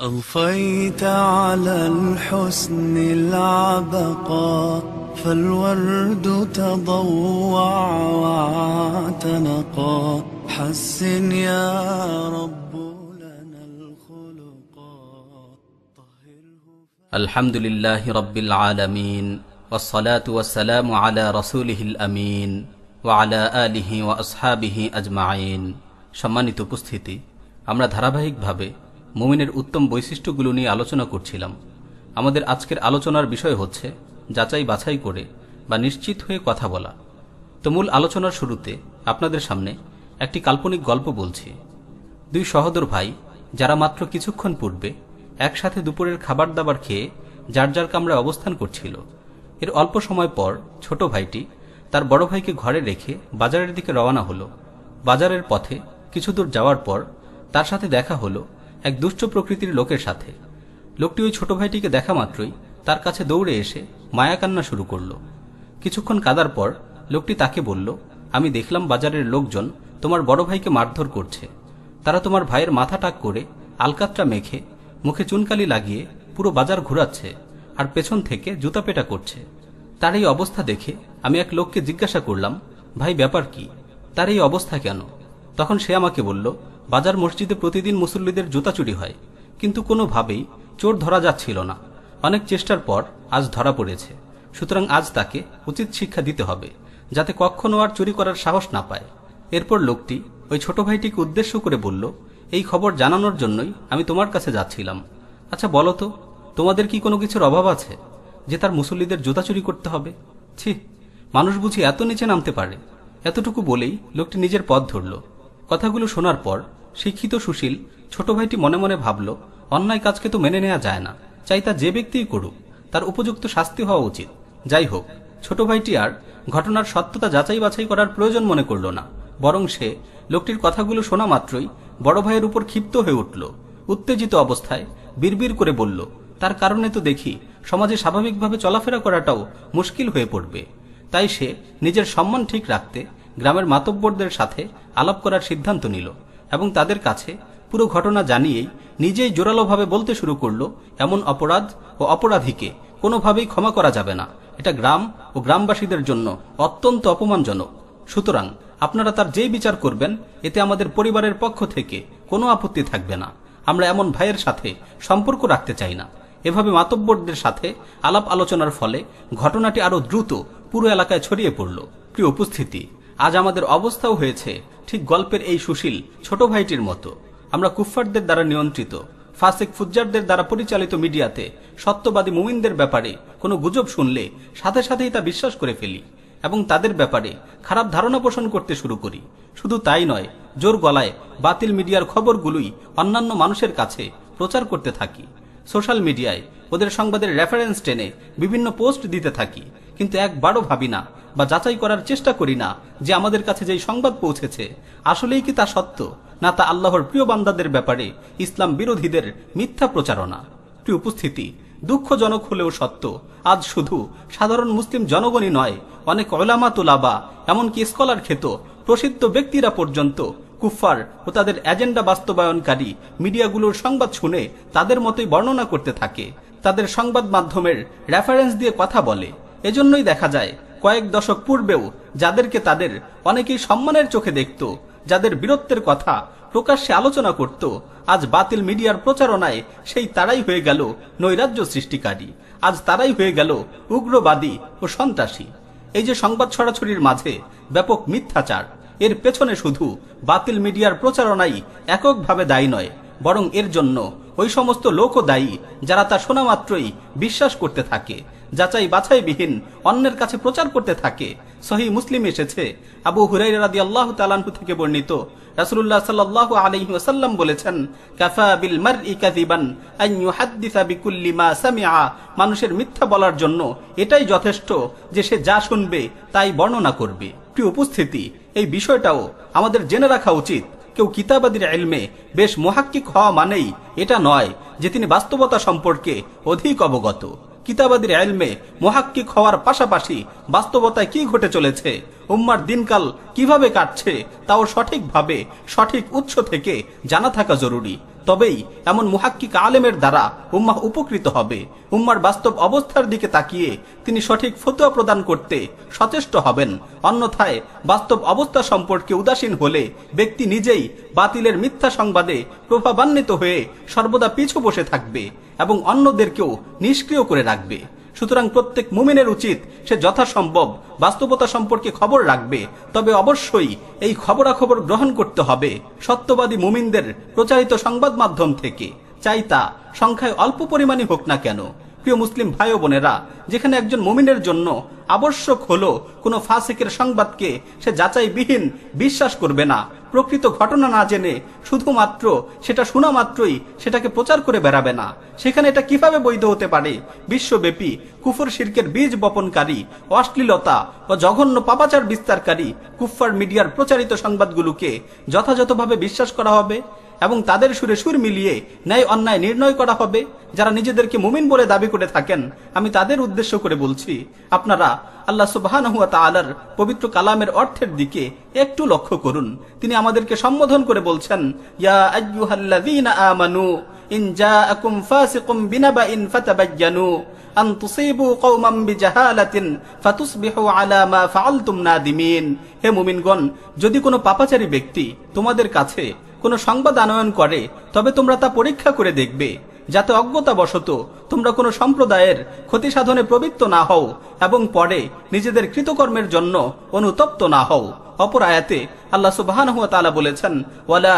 أضفيت على الحسن العبقى فالورد تضوع واعتنقا حسن يا رب لنا الخلقا الحمد لله رب العالمين والصلاة والسلام على رسوله الأمين وعلى آله وأصحابه أجمعين সম্মানিত উপস্থিতি আমরা ধারাবাহিকভাবে মুমিনের উত্তম বৈশিষ্ট্যগুলো নিয়ে আলোচনা করছিলাম আমাদের আজকের আলোচনার বিষয় হচ্ছে যাচাই বাছাই করে বা নিশ্চিত হয়ে কথা বলা তো মূল আলোচনার শুরুতে আপনাদের সামনে একটি কাল্পনিক গল্প বলছি দুই সহদর ভাই যারা মাত্র কিছুক্ষণ পূর্বে একসাথে দুপুরের খাবার দাবার খেয়ে যার যার কামরে অবস্থান করছিল এর অল্প সময় পর ছোট ভাইটি তার বড় ভাইকে ঘরে রেখে বাজারের দিকে রওনা হলো বাজারের পথে কিছু দূর যাওয়ার পর তার সাথে দেখা হলো এক দুষ্ট প্রকৃতির লোকের সাথে লোকটি ওই ছোট ভাইটিকে দেখা মাত্রই তার কাছে দৌড়ে এসে মায়া কান্না শুরু করল কিছুক্ষণ কাদার পর লোকটি তাকে বলল আমি দেখলাম বাজারের লোকজন তোমার বড় ভাইকে মারধর করছে তারা তোমার ভাইয়ের মাথা টাক করে আলকাতটা মেখে মুখে চুনকালি লাগিয়ে পুরো বাজার ঘুরাচ্ছে আর পেছন থেকে জুতা পেটা করছে তার এই অবস্থা দেখে আমি এক লোককে জিজ্ঞাসা করলাম ভাই ব্যাপার কি তার এই অবস্থা কেন তখন সে আমাকে বলল বাজার মসজিদে প্রতিদিন মুসল্লিদের জুতা চুরি হয় কিন্তু কোনোভাবেই চোর ধরা যাচ্ছিল না অনেক চেষ্টার পর আজ ধরা পড়েছে সুতরাং আজ তাকে উচিত শিক্ষা দিতে হবে যাতে কখনো আর চুরি করার সাহস না পায় এরপর লোকটি ওই ছোট ভাইটিকে উদ্দেশ্য করে বলল এই খবর জানানোর জন্যই আমি তোমার কাছে যাচ্ছিলাম আচ্ছা বলো তো তোমাদের কি কোনো কিছুর অভাব আছে যে তার মুসল্লিদের জুতা চুরি করতে হবে ছি মানুষ বুঝি এত নিচে নামতে পারে এতটুকু বলেই লোকটি নিজের পথ ধরল কথাগুলো শোনার পর শিক্ষিত সুশীল ছোট ভাইটি মনে মনে ভাবল অন্যায় কাজকে তো মেনে নেওয়া যায় না চাই তা যে ব্যক্তিই করুক তার উপযুক্ত শাস্তি হওয়া উচিত যাই হোক ছোট ভাইটি আর ঘটনার সত্যতা যাচাই বাছাই করার প্রয়োজন মনে করল না বরং সে লোকটির কথাগুলো শোনা মাত্রই বড় ভাইয়ের উপর ক্ষিপ্ত হয়ে উঠল উত্তেজিত অবস্থায় বিড়বিড় করে বলল তার কারণে তো দেখি সমাজে স্বাভাবিকভাবে চলাফেরা করাটাও মুশকিল হয়ে পড়বে তাই সে নিজের সম্মান ঠিক রাখতে গ্রামের মাতব্বরদের সাথে আলাপ করার সিদ্ধান্ত নিল এবং তাদের কাছে পুরো ঘটনা জানিয়েই নিজেই জোরালোভাবে বলতে শুরু করল এমন অপরাধ ও অপরাধীকে কোনোভাবেই ক্ষমা করা যাবে না এটা গ্রাম ও গ্রামবাসীদের জন্য অত্যন্ত অপমানজনক সুতরাং আপনারা তার যেই বিচার করবেন এতে আমাদের পরিবারের পক্ষ থেকে কোনো আপত্তি থাকবে না আমরা এমন ভাইয়ের সাথে সম্পর্ক রাখতে চাই না এভাবে মাতব্বরদের সাথে আলাপ আলোচনার ফলে ঘটনাটি আরও দ্রুত পুরো এলাকায় ছড়িয়ে পড়ল প্রিয় উপস্থিতি আজ আমাদের অবস্থাও হয়েছে ঠিক গল্পের এই সুশীল ছোট ভাইটির মতো আমরা কুফফারদের দ্বারা নিয়ন্ত্রিত ফাসেক ফুজ্জারদের দ্বারা পরিচালিত মিডিয়াতে সত্যবাদী মুমিনদের ব্যাপারে কোনো গুজব শুনলে সাথে সাথেই তা বিশ্বাস করে ফেলি এবং তাদের ব্যাপারে খারাপ ধারণা পোষণ করতে শুরু করি শুধু তাই নয় জোর গলায় বাতিল মিডিয়ার খবরগুলোই অন্যান্য মানুষের কাছে প্রচার করতে থাকি সোশ্যাল মিডিয়ায় ওদের সংবাদের রেফারেন্স টেনে বিভিন্ন পোস্ট দিতে থাকি কিন্তু একবারও ভাবি না বা যাচাই করার চেষ্টা করি না যে আমাদের কাছে যেই সংবাদ পৌঁছেছে আসলেই কি তা সত্য না তা আল্লাহর প্রিয় বান্দাদের ব্যাপারে ইসলাম বিরোধীদের মিথ্যা প্রচারণা প্রিয় উপস্থিতি দুঃখজনক হলেও সত্য আজ শুধু সাধারণ মুসলিম জনগণই নয় অনেক অলামা তোলাবা এমনকি স্কলার খেত প্রসিদ্ধ ব্যক্তিরা পর্যন্ত কুফার ও তাদের এজেন্ডা বাস্তবায়নকারী মিডিয়াগুলোর সংবাদ শুনে তাদের মতোই বর্ণনা করতে থাকে তাদের সংবাদ মাধ্যমের রেফারেন্স দিয়ে কথা বলে এজন্যই দেখা যায় কয়েক দশক পূর্বেও যাদেরকে তাদের অনেকেই সম্মানের চোখে দেখত যাদের বীরত্বের কথা প্রকাশ্যে আলোচনা করত আজ বাতিল মিডিয়ার প্রচারণায় সেই তারাই হয়ে গেল নৈরাজ্য সৃষ্টিকারী আজ তারাই হয়ে গেল উগ্রবাদী ও সন্ত্রাসী এই যে সংবাদ ছড়াছড়ির মাঝে ব্যাপক মিথ্যাচার এর পেছনে শুধু বাতিল মিডিয়ার প্রচারণাই এককভাবে দায়ী নয় বরং এর জন্য ওই সমস্ত লোকও দায়ী যারা তা শোনা মাত্রই বিশ্বাস করতে থাকে যাচাই বাছাইবিহীন অন্যের কাছে প্রচার করতে থাকে সহি মুসলিম এসেছে আবু হুরাই রাদি আল্লাহ তালানহু থেকে বর্ণিত রাসুল্লাহ সাল্লাহ আলহি বলেছেন কাফা বিল মার ইকাদিবান মানুষের মিথ্যা বলার জন্য এটাই যথেষ্ট যে সে যা শুনবে তাই বর্ণনা করবে উপস্থিতি এই বিষয়টাও আমাদের জেনে রাখা উচিত কেউ কিতাবাদির এলমে বেশ মহাক্কিক হওয়া মানেই এটা নয় যে তিনি বাস্তবতা সম্পর্কে অধিক অবগত কিতাবাদির এলমে মহাক্কিক হওয়ার পাশাপাশি বাস্তবতায় কি ঘটে চলেছে উম্মার দিনকাল কিভাবে কাটছে তাও সঠিকভাবে সঠিক উৎস থেকে জানা থাকা জরুরি তবেই এমন মুহাক্কিক আলেমের দ্বারা উম্মাহ উপকৃত হবে উম্মার বাস্তব অবস্থার দিকে তাকিয়ে তিনি সঠিক ফতোয়া প্রদান করতে সচেষ্ট হবেন অন্যথায় বাস্তব অবস্থা সম্পর্কে উদাসীন হলে ব্যক্তি নিজেই বাতিলের মিথ্যা সংবাদে প্রভাবান্বিত হয়ে সর্বদা পিছু বসে থাকবে এবং অন্যদেরকেও নিষ্ক্রিয় করে রাখবে সুতরাং প্রত্যেক মুমিনের উচিত সে যথাসম্ভব বাস্তবতা সম্পর্কে খবর রাখবে তবে অবশ্যই এই খবরাখবর গ্রহণ করতে হবে সত্যবাদী মুমিনদের প্রচারিত সংবাদ মাধ্যম থেকে চাই তা সংখ্যায় অল্প পরিমাণে হোক না কেন প্রিয় মুসলিম ভাই বোনেরা যেখানে একজন মুমিনের জন্য আবশ্যক হল কোনো ফাসেকের সংবাদকে সে যাচাইবিহীন বিশ্বাস করবে না প্রকৃত ঘটনা না জেনে শুধুমাত্র সেটা শোনা মাত্রই সেটাকে প্রচার করে বেড়াবে না সেখানে এটা কিভাবে বৈধ হতে পারে বিশ্বব্যাপী কুফর শির্কের বীজ বপনকারী অশ্লীলতা ও জঘন্য পাপাচার বিস্তারকারী কুফার মিডিয়ার প্রচারিত সংবাদগুলোকে যথাযথভাবে বিশ্বাস করা হবে এবং তাদের সুরে সুর মিলিয়ে ন্যায় অন্যায় নির্ণয় করা হবে যারা নিজেদেরকে মুমিন বলে দাবি করে থাকেন আমি তাদের উদ্দেশ্য করে বলছি আপনারা আল্লাহ সুবাহান হুয়া পবিত্র কালামের অর্থের দিকে একটু লক্ষ্য করুন তিনি আমাদেরকে সম্বোধন করে বলছেন আমানু আন আলা হে মুমিনগণ যদি কোন পাপাচারী ব্যক্তি তোমাদের কাছে কোনো সংবাদ আনয়ন করে তবে তোমরা তা পরীক্ষা করে দেখবে যাতে অজ্ঞতাবশত তোমরা কোনো সম্প্রদায়ের ক্ষতি সাধনে প্রবৃত্ত না হও এবং পরে নিজেদের কৃতকর্মের জন্য অনুতপ্ত না হও অপর আয়াতে আল্লাহ সুবাহ তালা বলেছেন ওয়ালা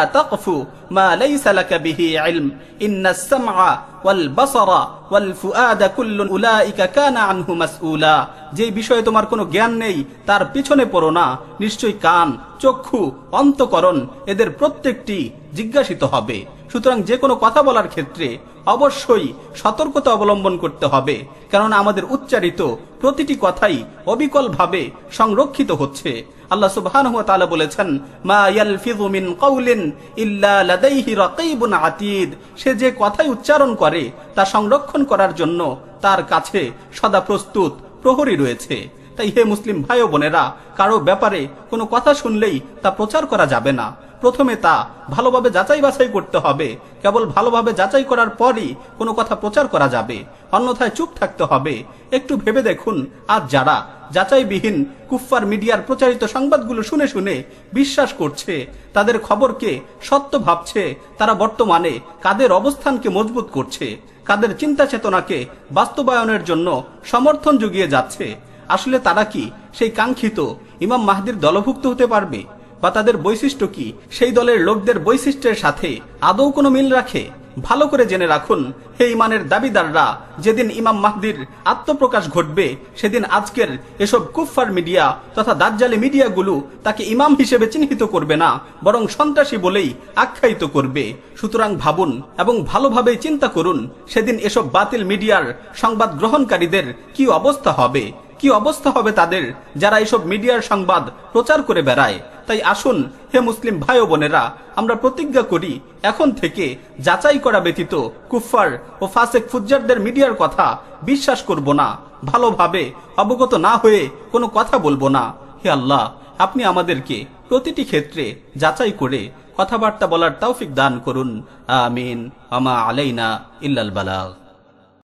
ওয়াল যে বিষয়ে তোমার কোনো জ্ঞান নেই তার পিছনে পড়ো না নিশ্চয়ই কান চক্ষু অন্তকরণ এদের প্রত্যেকটি জিজ্ঞাসিত হবে সুতরাং যে কোনো কথা বলার ক্ষেত্রে অবশ্যই সতর্কতা অবলম্বন করতে হবে কারণ আমাদের উচ্চারিত প্রতিটি কথাই অবিকলভাবে সংরক্ষিত হচ্ছে আল্লাহ সুবহান বলেছেন মা ইল্লা আতীদ সে যে কথাই উচ্চারণ করে তা সংরক্ষণ করার জন্য তার কাছে সদা প্রস্তুত প্রহরী রয়েছে তাই হে মুসলিম ভাই বোনেরা কারো ব্যাপারে কোনো কথা শুনলেই তা প্রচার করা যাবে না প্রথমে তা ভালোভাবে যাচাই বাছাই করতে হবে কেবল ভালোভাবে যাচাই করার পরই কোনো কথা প্রচার করা যাবে অন্যথায় চুপ থাকতে হবে একটু ভেবে দেখুন আজ যারা যাচাইবিহীন কুফফার মিডিয়ার প্রচারিত সংবাদগুলো শুনে শুনে বিশ্বাস করছে তাদের খবরকে সত্য ভাবছে তারা বর্তমানে কাদের অবস্থানকে মজবুত করছে কাদের চিন্তা চেতনাকে বাস্তবায়নের জন্য সমর্থন জুগিয়ে যাচ্ছে আসলে তারা কি সেই কাঙ্ক্ষিত ইমাম মাহাদির দলভুক্ত হতে পারবে বা তাদের বৈশিষ্ট্য কি সেই দলের লোকদের বৈশিষ্ট্যের সাথে আদৌ কোনো মিল রাখে ভালো করে জেনে রাখুন হে ইমানের দাবিদাররা যেদিন ইমাম মাহদির আত্মপ্রকাশ ঘটবে সেদিন আজকের এসব কুফফার মিডিয়া তথা দাজ্জালি মিডিয়াগুলো তাকে ইমাম হিসেবে চিহ্নিত করবে না বরং সন্ত্রাসী বলেই আখ্যায়িত করবে সুতরাং ভাবুন এবং ভালোভাবে চিন্তা করুন সেদিন এসব বাতিল মিডিয়ার সংবাদ গ্রহণকারীদের কি অবস্থা হবে কি অবস্থা হবে তাদের যারা এসব মিডিয়ার সংবাদ প্রচার করে বেড়ায় তাই আসুন হে মুসলিম ভাই ও বোনেরা আমরা প্রতিজ্ঞা করি এখন থেকে যাচাই করা ব্যতীত কুফার ও ফাসেক ফুজ্জারদের মিডিয়ার কথা বিশ্বাস করব না ভালোভাবে অবগত না হয়ে কোনো কথা বলবো না হে আল্লাহ আপনি আমাদেরকে প্রতিটি ক্ষেত্রে যাচাই করে কথাবার্তা বলার তৌফিক দান করুন আমিন আমা আলাইনা ইল্লাল বালাগ